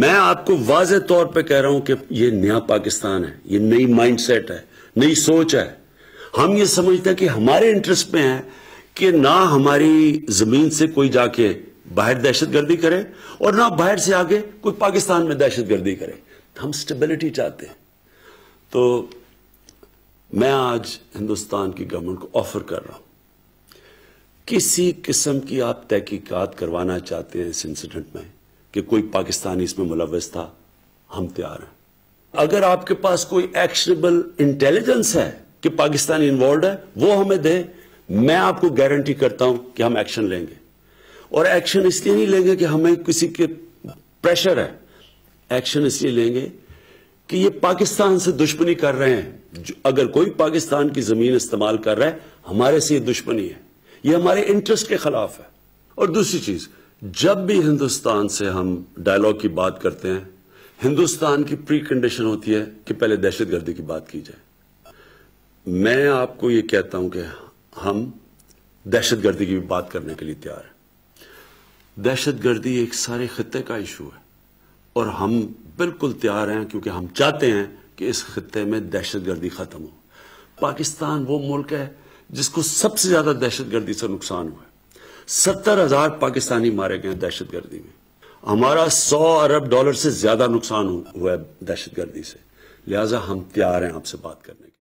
میں آپ کو واضح طور پہ کہہ رہا ہوں کہ یہ نیا پاکستان ہے یہ نئی مائنڈ سیٹ ہے نئی سوچ ہے ہم یہ سمجھتے ہیں کہ ہمارے انٹرسٹ میں ہے کہ نہ ہماری زمین سے کوئی جا کے باہر دہشت گردی کرے اور نہ باہر سے آگے کوئی پاکستان میں دہشت گردی کرے ہم سٹیبلٹی چاہتے ہیں تو میں آج ہندوستان کی گورنمنٹ کو آفر کر رہا ہوں کسی قسم کی آپ تحقیقات کروانا چاہتے ہیں اس انسیڈنٹ میں کہ کوئی پاکستانی اس میں ملوث تھا ہم تیار ہیں اگر آپ کے پاس کوئی ایکشنبل انٹیلیجنس ہے کہ پاکستان انوالوڈ ہے وہ ہمیں دے میں آپ کو گارنٹی کرتا ہوں کہ ہم ایکشن لیں گے اور ایکشن اس لیے نہیں لیں گے کہ ہمیں کسی کے پریشر ہے ایکشن اس لیے لیں گے کہ یہ پاکستان سے دشمنی کر رہے ہیں اگر کوئی پاکستان کی زمین استعمال کر رہا ہے ہمارے سے یہ دشمنی ہے یہ ہمارے انٹرسٹ کے خلاف ہے اور دوسری چیز جب بھی ہندوستان سے ہم ڈائلوگ کی بات کرتے ہیں ہندوستان کی پری کنڈیشن ہوتی ہے کہ پہلے دہشت گردی کی بات کی جائے میں آپ کو یہ کہتا ہوں کہ ہم دہشت گردی کی بھی بات کرنے کے لیے تیار ہیں دہشت گردی ایک سارے خطے کا ایشو ہے اور ہم بالکل تیار ہیں کیونکہ ہم چاہتے ہیں کہ اس خطے میں دہشت گردی ختم ہو پاکستان وہ ملک ہے جس کو سب سے زیادہ دہشت گردی سے نقصان ہوا ہے ستر ہزار پاکستانی مارے گئے ہیں دہشت گردی میں ہمارا سو ارب ڈالر سے زیادہ نقصان ہوا ہے دہشت گردی سے لہٰذا ہم تیار ہیں آپ سے بات کرنے کے